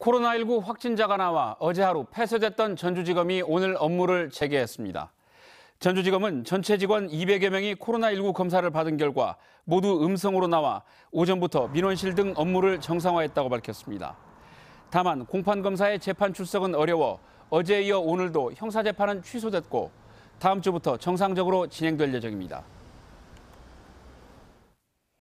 코로나19 확진자가 나와 어제 하루 폐쇄됐던 전주지검이 오늘 업무를 재개했습니다. 전주지검은 전체 직원 200여 명이 코로나19 검사를 받은 결과 모두 음성으로 나와 오전부터 민원실 등 업무를 정상화했다고 밝혔습니다. 다만 공판 검사의 재판 출석은 어려워 어제에 이어 오늘도 형사재판은 취소됐고 다음 주부터 정상적으로 진행될 예정입니다.